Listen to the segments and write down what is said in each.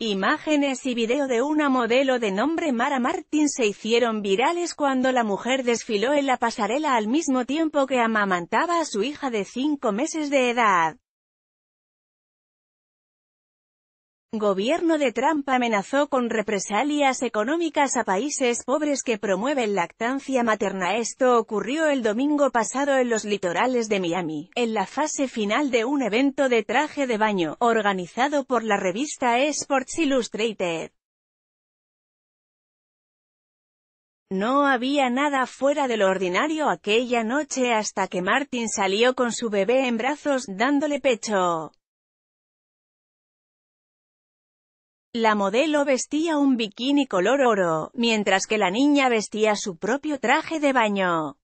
Imágenes y video de una modelo de nombre Mara Martin se hicieron virales cuando la mujer desfiló en la pasarela al mismo tiempo que amamantaba a su hija de cinco meses de edad. Gobierno de Trump amenazó con represalias económicas a países pobres que promueven lactancia materna. Esto ocurrió el domingo pasado en los litorales de Miami, en la fase final de un evento de traje de baño, organizado por la revista Sports Illustrated. No había nada fuera de lo ordinario aquella noche hasta que Martin salió con su bebé en brazos, dándole pecho. La modelo vestía un bikini color oro, mientras que la niña vestía su propio traje de baño.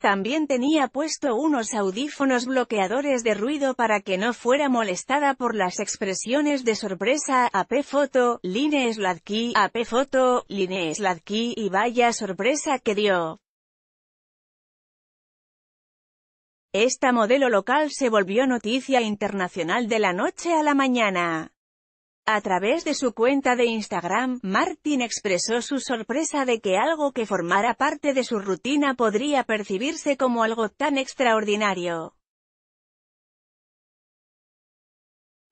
También tenía puesto unos audífonos bloqueadores de ruido para que no fuera molestada por las expresiones de sorpresa, AP foto, Line Sladky, AP foto, Line Sladky y vaya sorpresa que dio. Esta modelo local se volvió noticia internacional de la noche a la mañana. A través de su cuenta de Instagram, Martin expresó su sorpresa de que algo que formara parte de su rutina podría percibirse como algo tan extraordinario.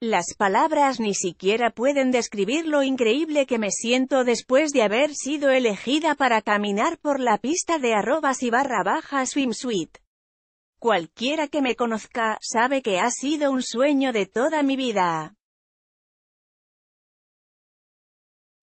Las palabras ni siquiera pueden describir lo increíble que me siento después de haber sido elegida para caminar por la pista de arrobas y barra baja swimsuit. Cualquiera que me conozca, sabe que ha sido un sueño de toda mi vida.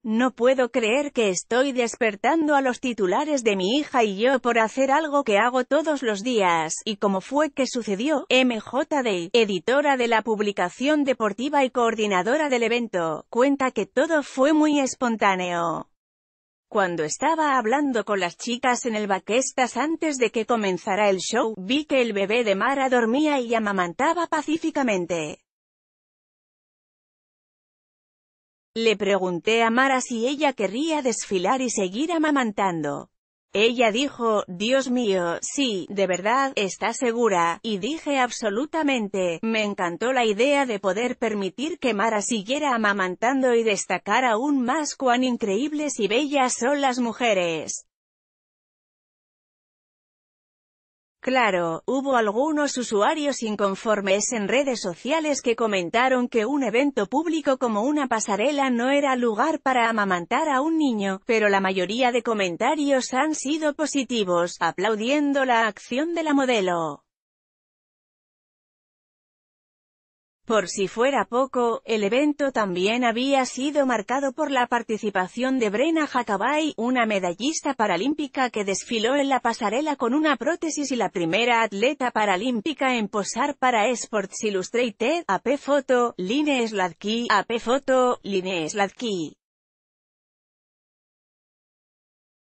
No puedo creer que estoy despertando a los titulares de mi hija y yo por hacer algo que hago todos los días, y como fue que sucedió, MJD, editora de la publicación deportiva y coordinadora del evento, cuenta que todo fue muy espontáneo. Cuando estaba hablando con las chicas en el Baquestas antes de que comenzara el show, vi que el bebé de Mara dormía y amamantaba pacíficamente. Le pregunté a Mara si ella querría desfilar y seguir amamantando. Ella dijo, Dios mío, sí, de verdad, está segura, y dije absolutamente, me encantó la idea de poder permitir que Mara siguiera amamantando y destacar aún más cuán increíbles y bellas son las mujeres. Claro, hubo algunos usuarios inconformes en redes sociales que comentaron que un evento público como una pasarela no era lugar para amamantar a un niño, pero la mayoría de comentarios han sido positivos, aplaudiendo la acción de la modelo. Por si fuera poco, el evento también había sido marcado por la participación de Brenna Hakabai, una medallista paralímpica que desfiló en la pasarela con una prótesis y la primera atleta paralímpica en posar para Sports Illustrated, AP Foto, Line Sladky, AP Foto, Line Sladky.